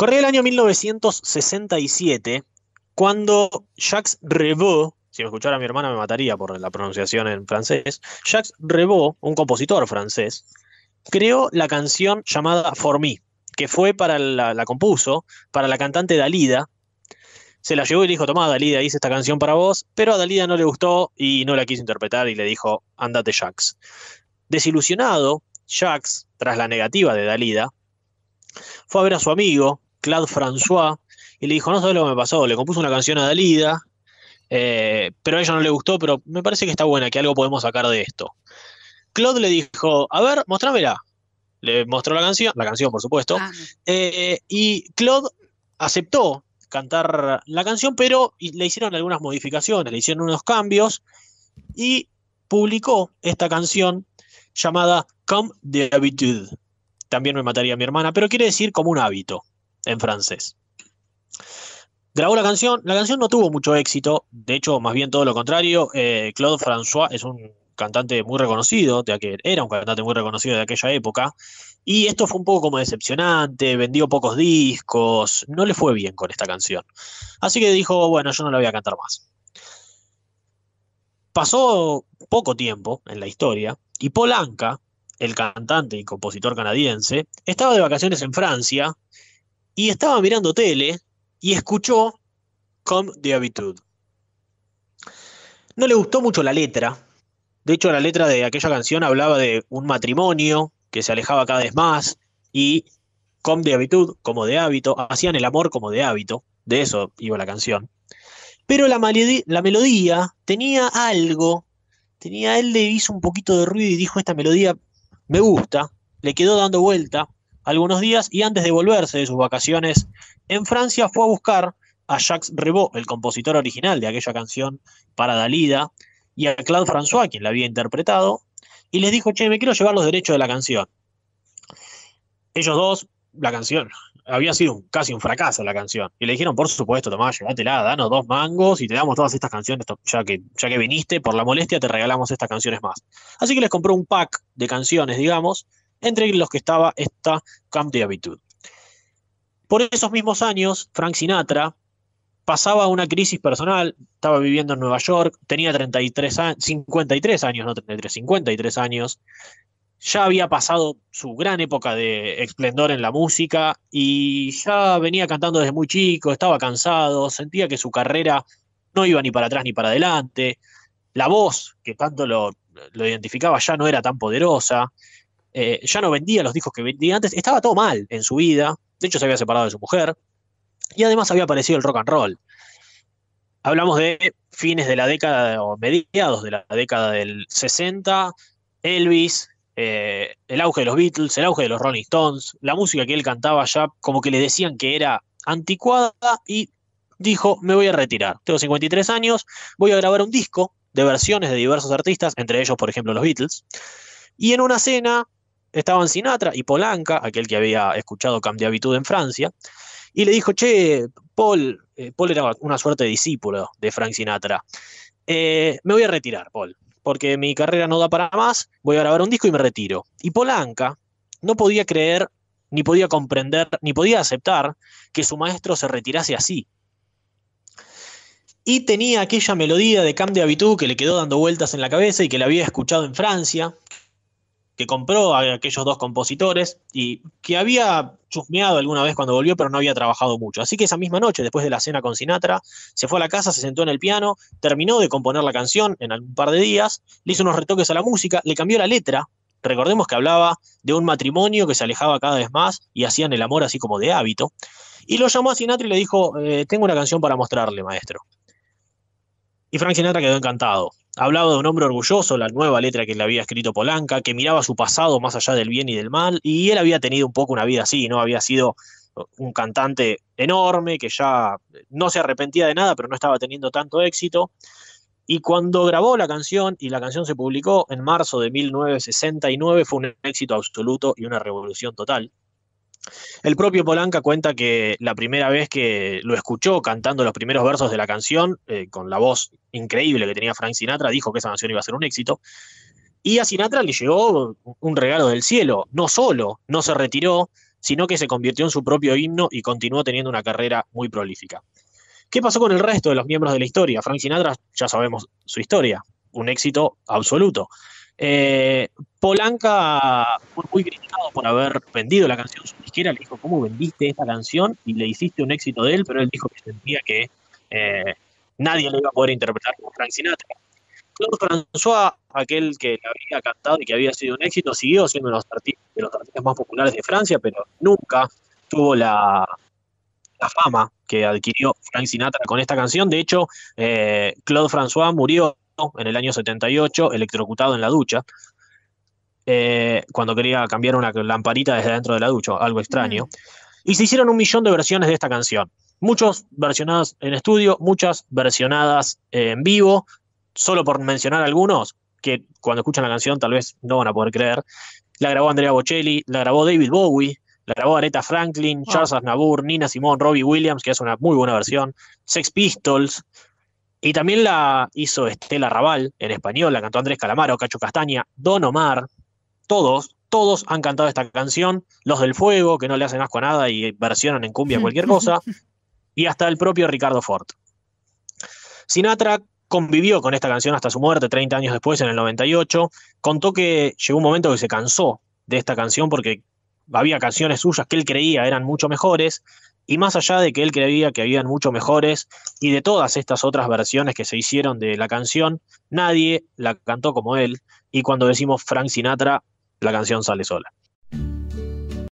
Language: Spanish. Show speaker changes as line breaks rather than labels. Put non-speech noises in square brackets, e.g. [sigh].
Corría el año 1967, cuando Jacques Rebaud, si me escuchara mi hermana me mataría por la pronunciación en francés, Jacques Revaux, un compositor francés, creó la canción llamada For Me, que fue para la, la compuso para la cantante Dalida. Se la llevó y le dijo, tomá Dalida, hice esta canción para vos, pero a Dalida no le gustó y no la quiso interpretar y le dijo, andate Jacques. Desilusionado, Jacques, tras la negativa de Dalida, fue a ver a su amigo, Claude François, y le dijo, no sabes lo que me pasó, le compuso una canción a Dalida, eh, pero a ella no le gustó, pero me parece que está buena, que algo podemos sacar de esto. Claude le dijo, a ver, mostrámela. Le mostró la canción, la canción por supuesto, ah, eh, y Claude aceptó cantar la canción, pero le hicieron algunas modificaciones, le hicieron unos cambios y publicó esta canción llamada Come de Habitude. También me mataría mi hermana, pero quiere decir como un hábito en francés. Grabó la canción, la canción no tuvo mucho éxito, de hecho, más bien todo lo contrario, eh, Claude François es un cantante muy reconocido, ya que era un cantante muy reconocido de aquella época, y esto fue un poco como decepcionante, vendió pocos discos, no le fue bien con esta canción. Así que dijo, bueno, yo no la voy a cantar más. Pasó poco tiempo en la historia, y Polanca, el cantante y compositor canadiense, estaba de vacaciones en Francia y estaba mirando tele y escuchó Come de Habitud. No le gustó mucho la letra. De hecho, la letra de aquella canción hablaba de un matrimonio que se alejaba cada vez más y Come de Habitud como de hábito, hacían el amor como de hábito. De eso iba la canción. Pero la, la melodía tenía algo, tenía, él le hizo un poquito de ruido y dijo, esta melodía me gusta, le quedó dando vuelta, algunos días y antes de volverse de sus vacaciones en Francia fue a buscar a Jacques Rebaud, el compositor original de aquella canción para Dalida, y a Claude François, quien la había interpretado, y les dijo, che, me quiero llevar los derechos de la canción. Ellos dos, la canción, había sido casi un fracaso la canción. Y le dijeron, por supuesto, Tomás, llévatela, danos dos mangos y te damos todas estas canciones, ya que, ya que viniste, por la molestia te regalamos estas canciones más. Así que les compró un pack de canciones, digamos, entre los que estaba esta Camp de Habitud. Por esos mismos años, Frank Sinatra pasaba una crisis personal, estaba viviendo en Nueva York, tenía 53 años, no 33, 53 años, ya había pasado su gran época de esplendor en la música y ya venía cantando desde muy chico, estaba cansado, sentía que su carrera no iba ni para atrás ni para adelante, la voz que tanto lo, lo identificaba ya no era tan poderosa, eh, ya no vendía los discos que vendía antes, estaba todo mal en su vida, de hecho se había separado de su mujer, y además había aparecido el rock and roll. Hablamos de fines de la década o mediados de la década del 60, Elvis, eh, el auge de los Beatles, el auge de los Rolling Stones, la música que él cantaba ya como que le decían que era anticuada y dijo, me voy a retirar, tengo 53 años, voy a grabar un disco de versiones de diversos artistas, entre ellos por ejemplo los Beatles, y en una cena Estaban Sinatra y Polanca, aquel que había escuchado de Habitud en Francia, y le dijo, che, Paul, eh, Paul era una suerte de discípulo de Frank Sinatra, eh, me voy a retirar, Paul, porque mi carrera no da para más, voy a grabar un disco y me retiro. Y Polanca no podía creer, ni podía comprender, ni podía aceptar que su maestro se retirase así. Y tenía aquella melodía de Cam de Habitud que le quedó dando vueltas en la cabeza y que la había escuchado en Francia, que compró a aquellos dos compositores y que había chusmeado alguna vez cuando volvió, pero no había trabajado mucho. Así que esa misma noche, después de la cena con Sinatra, se fue a la casa, se sentó en el piano, terminó de componer la canción en un par de días, le hizo unos retoques a la música, le cambió la letra. Recordemos que hablaba de un matrimonio que se alejaba cada vez más y hacían el amor así como de hábito. Y lo llamó a Sinatra y le dijo, eh, tengo una canción para mostrarle, maestro. Y Frank Sinatra quedó encantado. Hablaba de un hombre orgulloso, la nueva letra que le había escrito Polanca, que miraba su pasado más allá del bien y del mal, y él había tenido un poco una vida así, ¿no? Había sido uh, un cantante enorme que ya no se arrepentía de nada, pero no estaba teniendo tanto éxito. Y cuando grabó la canción y la canción se publicó en marzo de 1969, fue un éxito absoluto y una revolución total. El propio Polanca cuenta que la primera vez que lo escuchó cantando los primeros versos de la canción, eh, con la voz increíble que tenía Frank Sinatra, dijo que esa canción iba a ser un éxito. Y a Sinatra le llegó un regalo del cielo. No solo no se retiró, sino que se convirtió en su propio himno y continuó teniendo una carrera muy prolífica. ¿Qué pasó con el resto de los miembros de la historia? Frank Sinatra, ya sabemos su historia, un éxito absoluto. Eh, Polanca fue muy criticado por haber vendido la canción. Su disquera le dijo, ¿cómo vendiste esta canción? Y le hiciste un éxito de él, pero él dijo que sentía que eh, nadie lo iba a poder interpretar como Frank Sinatra. Claude François, aquel que había cantado y que había sido un éxito, siguió siendo uno de los artistas, más populares de Francia, pero nunca tuvo la, fama que adquirió Frank Sinatra con esta canción. De hecho, eh, Claude François murió en el año 78, electrocutado en la ducha, eh, cuando quería cambiar una lamparita desde dentro de la ducha, algo extraño. Y se hicieron un millón de versiones de esta canción. Muchos versionadas en estudio, muchas versionadas eh, en vivo, solo por mencionar algunos, que cuando escuchan la canción tal vez no van a poder creer. La grabó Andrea Bocelli, la grabó David Bowie, la grabó Aretha Franklin, ah. Charles Aznavour, Nina Simone, Robbie Williams, que es una muy buena versión, Sex Pistols, y también la hizo Estela Raval en español, la cantó Andrés Calamaro, Cacho Castaña, Don Omar, todos, todos han cantado esta canción, Los del Fuego, que no le hacen asco a nada y versionan en cumbia [laughs] cualquier cosa, y hasta el propio Ricardo Ford. Sinatra convivió con esta canción hasta su muerte 30 años después, en el 98. Contó que llegó un momento que se cansó de esta canción porque había canciones suyas que él creía eran mucho mejores, y más allá de que él creía que habían mucho mejores y de todas estas otras versiones que se hicieron de la canción, nadie la cantó como él, y cuando decimos Frank Sinatra, la canción sale sola.